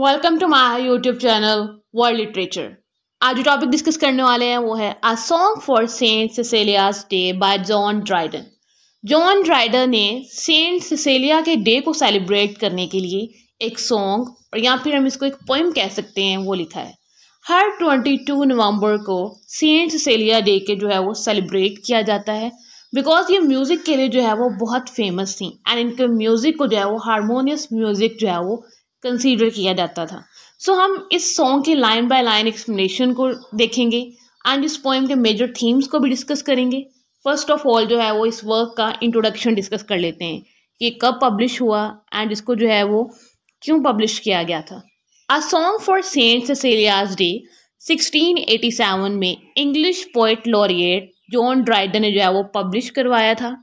welcome to my YouTube channel world literature आज जो topic discuss करने वाले हैं वो है a song for Saint Cecilia's day by John Dryden John Dryden ने सेंट सिसेलिया के डे को सेलिब्रेट करने के लिए एक सॉन्ग और या फिर हम इसको एक पोइम कह सकते हैं वो लिखा है हर 22 नवम्बर को सेंट सिसेलिया डे के जो है वो सेलिब्रेट किया जाता है बिकॉज ये म्यूज़िक के लिए जो है वो बहुत फेमस थी एंड इनके म्यूज़िक को जो है वो हारमोनियस म्यूज़िक जो है वो कंसीडर किया जाता था सो so, हम इस सॉन्ग के लाइन बाय लाइन एक्सप्लेनेशन को देखेंगे एंड इस पोएम के मेजर थीम्स को भी डिस्कस करेंगे फर्स्ट ऑफ ऑल जो है वो इस वर्क का इंट्रोडक्शन डिस्कस कर लेते हैं कि कब पब्लिश हुआ एंड इसको जो है वो क्यों पब्लिश किया गया था a song for Saint Cecilia's day 1687 में English poet laureate John Dryden ने जो है वो पब्लिश करवाया था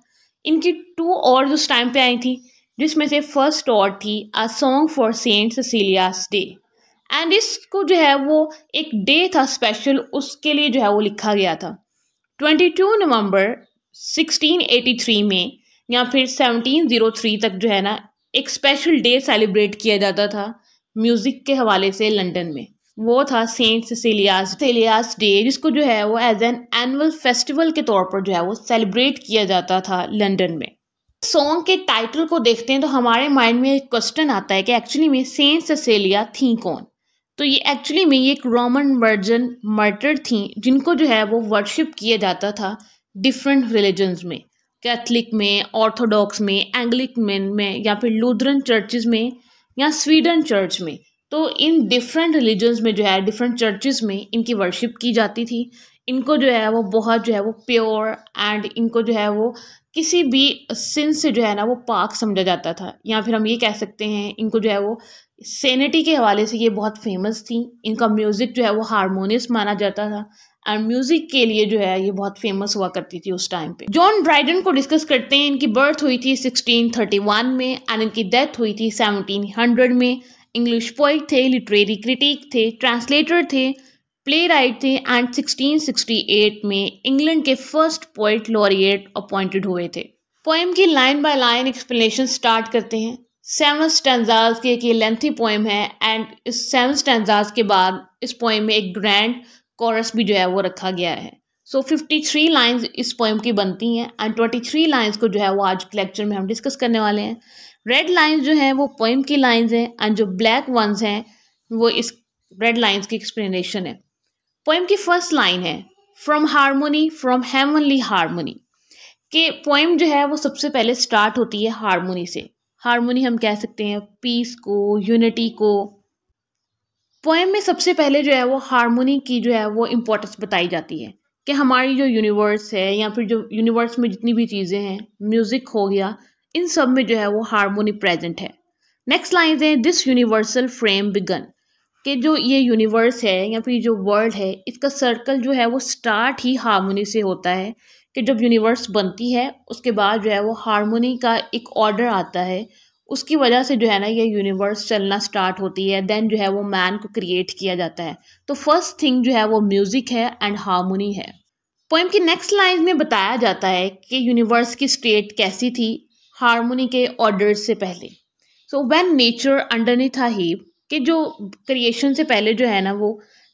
इनकी टू और उस टाइम पे आई थी जिसमें से फर्स्ट और थी a song for Saint Cecilia's day and इसको जो है वो एक डे था स्पेशल उसके लिए जो है वो लिखा गया था 22 नवंबर 1683 में या फिर 1703 तक जो है ना एक स्पेशल डे सेलिब्रेट किया जाता था म्यूज़िक के हवाले से लंदन में वो था सेंट सिलियास सिलियास डे जिसको जो है वो एज एन एनुअल फेस्टिवल के तौर पर जो है वो सेलिब्रेट किया जाता था लंदन में सॉन्ग के टाइटल को देखते हैं तो हमारे माइंड में एक क्वेश्चन आता है कि एक्चुअली में सेंट सेलिया थी कौन तो ये एक्चुअली में ये एक रोमन वर्जन मर्टर थी जिनको जो है वो वर्शिप किया जाता था डिफरेंट रिलीजन्स में कैथलिक में ऑर्थोडॉक्स में एंग्लिक में में या फिर लूदरन चर्चेज में या स्वीडन चर्च में तो इन डिफरेंट रिलीजन्स में जो है डिफरेंट चर्चेज में इनकी वर्शिप की जाती थी इनको जो है वो बहुत जो है वो प्योर एंड इनको जो है वो किसी भी सिंस से जो है ना वो पाक समझा जाता था या फिर हम ये कह सकते हैं इनको जो है वो सेनेटी के हवाले से ये बहुत फेमस थी इनका म्यूज़िक जो है वो हारमोनियस माना जाता था एंड म्यूज़िक के लिए जो है ये बहुत फेमस हुआ करती थी उस टाइम पे जॉन ब्राइडन को डिस्कस करते हैं इनकी बर्थ हुई थी 1631 में एंड इनकी डेथ हुई थी 1700 में इंग्लिश पोइट थे लिटरेरी क्रिटिक थे ट्रांसलेटर थे प्ले राइट थे एंड 1668 में इंग्लैंड के फर्स्ट पोइट लॉरिएट अपॉइंटेड हुए थे पोएम की line by line explanation start करते हैं सेवन स्टेंजाज की एक ये लेंथी पोएम है एंड इस सेवन स्टेंजाज के बाद इस पोएम में एक ग्रैंड कॉरस भी जो है वो रखा गया है सो फिफ्टी थ्री लाइन्स इस पोएम की बनती हैं एंड ट्वेंटी थ्री लाइन्स को जो है वो आज के लेक्चर में हम डिस्कस करने वाले हैं रेड लाइन्स जो हैं वो पोएम की लाइन्स हैं एंड जो ब्लैक वंस हैं वो इस रेड लाइन्स की एक्सप्लेनेशन है पोएम की फर्स्ट लाइन है from harmony from heavenly harmony के पोएम जो है वो सबसे पहले स्टार्ट होती है हारमोनी से हारमोनी हम कह सकते हैं पीस को यूनिटी को पोएम में सबसे पहले जो है वो हारमोनी की जो है वो इम्पोर्टेंस बताई जाती है कि हमारी जो यूनिवर्स है या फिर जो यूनिवर्स में जितनी भी चीज़ें हैं म्यूज़िक हो गया इन सब में जो है वो हारमोनी प्रेजेंट है नेक्स्ट लाइन है दिस यूनिवर्सल फ्रेम बिगन कि जो ये यूनिवर्स है या फिर जो वर्ल्ड है इसका सर्कल जो है वो स्टार्ट ही हारमोनी से होता है कि जब यूनिवर्स बनती है उसके बाद जो है वो हारमोनी का एक ऑर्डर आता है उसकी वजह से जो है ना ये यूनिवर्स चलना स्टार्ट होती है देन जो है वो मैन को क्रिएट किया जाता है तो फर्स्ट थिंग जो है वो म्यूज़िक है एंड हारमोनी है पोइम की नेक्स्ट लाइन में बताया जाता है कि यूनिवर्स की स्टेट कैसी थी हारमोनी के ऑर्डर से पहले सो वैन नेचर अंडरनी था हीप कि जो क्रिएशन से पहले जो है ना वो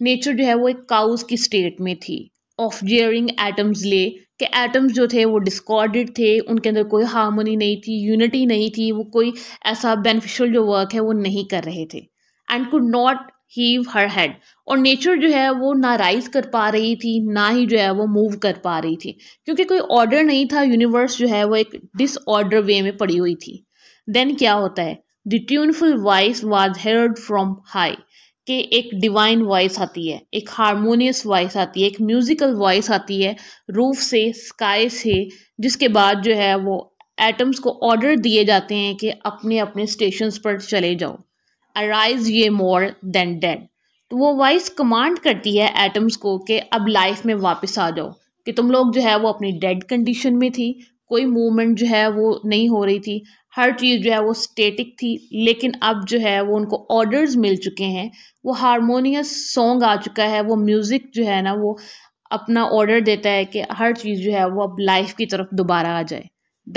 नेचर जो है वो एक काउस की स्टेट में थी ऑफ जियरिंग एटम्स ले कि एटम्स जो थे वो डिस्कॉर्डेड थे उनके अंदर कोई हारमोनी नहीं थी यूनिटी नहीं थी वो कोई ऐसा बेनिफिशियल जो वर्क है वो नहीं कर रहे थे and could not heave her head और नेचर जो है वो ना राइज कर पा रही थी ना ही जो है वो मूव कर पा रही थी क्योंकि कोई ऑर्डर नहीं था यूनिवर्स जो है वो एक डिसऑर्डर वे में पड़ी हुई थी देन क्या होता है the tuneful voice was heard from high के एक डिवाइन वॉइस आती है एक हारमोनियस वॉइस आती है एक म्यूज़िकल वॉइस आती है रूफ से स्काई से जिसके बाद जो है वो एटम्स को ऑर्डर दिए जाते हैं कि अपने अपने स्टेशन पर चले जाओ अराइज ये मोर देन डेड तो वो वॉइस कमांड करती है एटम्स को कि अब लाइफ में वापस आ जाओ कि तुम लोग जो है वो अपनी डेड कंडीशन में थी कोई मूवमेंट जो है वो नहीं हो रही थी हर चीज़ जो है वो स्टेटिक थी लेकिन अब जो है वो उनको ऑर्डर्स मिल चुके हैं वो हारमोनियस सॉन्ग आ चुका है वो म्यूज़िक जो है ना वो अपना ऑर्डर देता है कि हर चीज़ जो है वो अब लाइफ की तरफ दोबारा आ जाए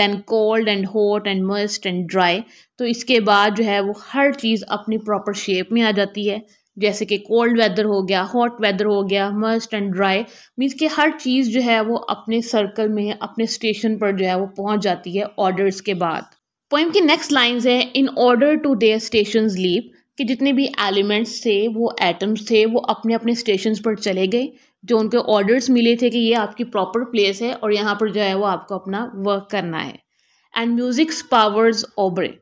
then cold and hot and moist and dry तो इसके बाद जो है वो हर चीज़ अपनी प्रॉपर शेप में आ जाती है जैसे कि कोल्ड वेदर हो गया हॉट वेदर हो गया मस्ट एंड ड्राई मीन्स कि हर चीज़ जो है वो अपने सर्कल में अपने स्टेशन पर जो है वो पहुंच जाती है ऑर्डर्स के बाद पोइम की नेक्स्ट लाइंस है in order to their stations leap कि जितने भी एलिमेंट्स थे वो एटम्स थे वो अपने अपने स्टेशन पर चले गए जो उनके ऑर्डर्स मिले थे कि ये आपकी प्रॉपर प्लेस है और यहाँ पर जो है वो आपको अपना वर्क करना है एंड म्यूज़िक्स पावर्स ओबरे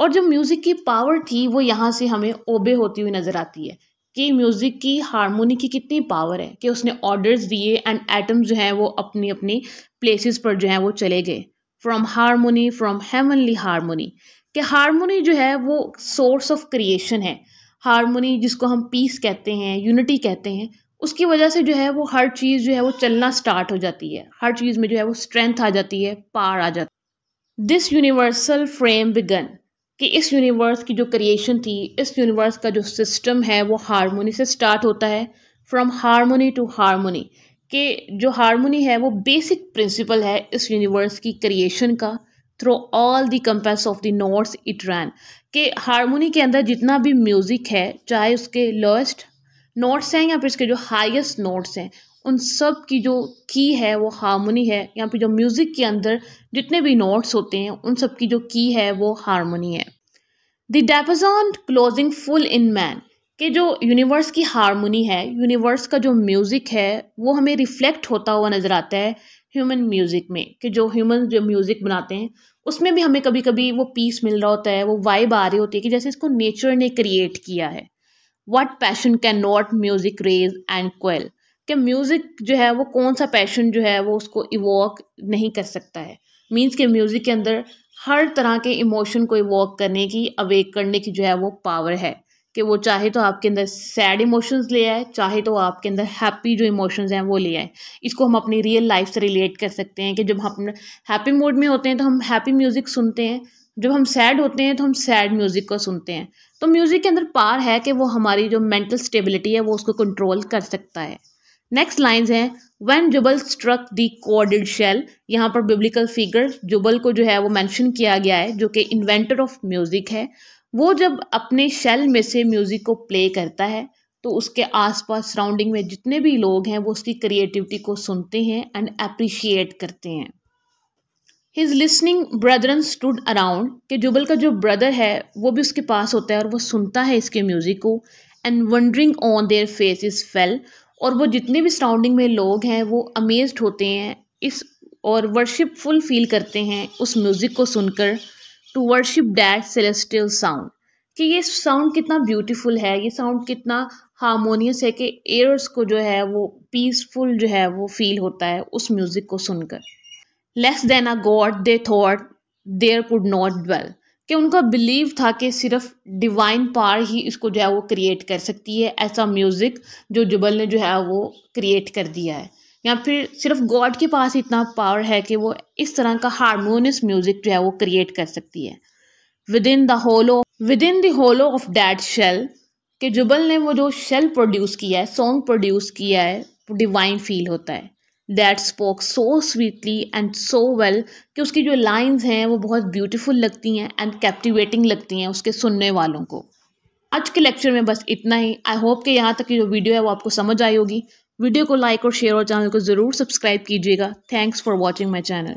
और जो म्यूज़िक की पावर थी वो यहाँ से हमें ओबे होती हुई नज़र आती है कि म्यूज़िक की हारमोनी की कितनी पावर है कि उसने ऑर्डर्स दिए एंड एटम्स जो हैं वो अपनी अपनी प्लेसेस पर जो हैं वो चले गए from harmony from heavenly harmony कि हारमोनी जो है वो सोर्स ऑफ क्रिएशन है हारमोनी जिसको हम पीस कहते हैं यूनिटी कहते हैं उसकी वजह से जो है वो हर चीज़ जो है वो चलना स्टार्ट हो जाती है हर चीज़ में जो है वो स्ट्रेंथ आ जाती है पार आ जाती है दिस यूनिवर्सल फ्रेम बिगन कि इस यूनिवर्स की जो क्रिएशन थी इस यूनिवर्स का जो सिस्टम है वो हारमोनी से स्टार्ट होता है फ्रॉम हारमोनी टू हारमोनी कि जो हारमोनी है वो बेसिक प्रिंसिपल है इस यूनिवर्स की क्रिएशन का through all the compass of the नॉर्थ इट रैन कि हारमोनी के अंदर जितना भी म्यूज़िक है चाहे उसके लोएस्ट नोट्स हैं या फिर इसके जो हाइस्ट नोट्स हैं उन सब की जो की है वो हारमोनी है यहाँ पे जो म्यूज़िक के अंदर जितने भी नोट्स होते हैं उन सब की जो की है वो हारमोनी है the diapason closing full in man के जो यूनिवर्स की हारमोनी है यूनिवर्स का जो म्यूज़िक है वो हमें रिफ्लेक्ट होता हुआ नज़र आता है ह्यूमन म्यूज़िक में कि जो ह्यूमन जो म्यूज़िक बनाते हैं उसमें भी हमें कभी कभी वो पीस मिल रहा होता है वो वाइब आ रही होती है कि जैसे इसको नेचर ने क्रिएट किया है what passion cannot music raise and quell कि म्यूज़िक जो है वो कौन सा पैशन जो है वो उसको इवॉक नहीं कर सकता है मीन्स के म्यूज़िक के अंदर हर तरह के इमोशन को इवॉक करने की अवेक करने की जो है वो पावर है कि वो चाहे तो आपके अंदर सैड इमोशंस ले आए चाहे तो आपके अंदर हैप्पी जो इमोशंस हैं वो ले आए इसको हम अपनी रियल लाइफ से रिलेट कर सकते हैं कि जब हम हैप्पी मूड में होते हैं तो हम हैप्पी म्यूज़िक सुनते हैं जब हम सैड होते हैं तो हम सैड म्यूज़िक को सुनते हैं तो म्यूज़िक के अंदर पार है कि वो हमारी जो मेंटल स्टेबिलिटी है वो उसको कंट्रोल कर सकता है नेक्स्ट लाइंस हैं when Jubal struck the chorded shell यहाँ पर बिब्लिकल फिगर जुबल को जो है वो मेंशन किया गया है जो कि इन्वेंटर ऑफ म्यूज़िक है वो जब अपने शेल में से म्यूज़िक को प्ले करता है तो उसके आसपास सराउंडिंग में जितने भी लोग हैं वो उसकी क्रिएटिविटी को सुनते हैं एंड अप्रिशिएट करते हैं his listening brethren stood around कि जुबल का जो ब्रदर है वो भी उसके पास होता है और वो सुनता है इसके म्यूज़िक को and wondering on their faces fell और वो जितने भी सराउंडिंग में लोग हैं वो अमेज होते हैं इस और वर्शिपफुल फील करते हैं उस म्यूज़िक को सुनकर to worship that celestial sound कि ये साउंड कितना ब्यूटीफुल है ये साउंड कितना हारमोनियस है कि एयर्स को जो है वो पीसफुल जो है वो फील होता है उस म्यूज़िक को सुनकर less than a god they thought there could not dwell कि उनका बिलीव था कि सिर्फ डिवाइन पार ही इसको जो है वो क्रिएट कर सकती है ऐसा म्यूज़िक जो जुबल ने जो है वो क्रिएट कर दिया है या फिर सिर्फ गॉड के पास इतना पावर है कि वो इस तरह का हारमोनियस म्यूज़िक जो है वो क्रिएट कर सकती है with in the hollow with in the hollow of that shell कि जुबल ने वो जो शेल प्रोड्यूस किया है सॉन्ग प्रोड्यूस किया है डिवाइन फील होता है that spoke so sweetly and so well कि उसकी जो लाइन्स हैं वो बहुत ब्यूटीफुल लगती हैं एंड कैप्टिवेटिंग लगती हैं उसके सुनने वालों को आज के लेक्चर में बस इतना ही आई होप कि यहाँ तक की जो वीडियो है वो आपको समझ आई होगी वीडियो को लाइक और शेयर और चैनल को ज़रूर सब्सक्राइब कीजिएगा thanks for watching my channel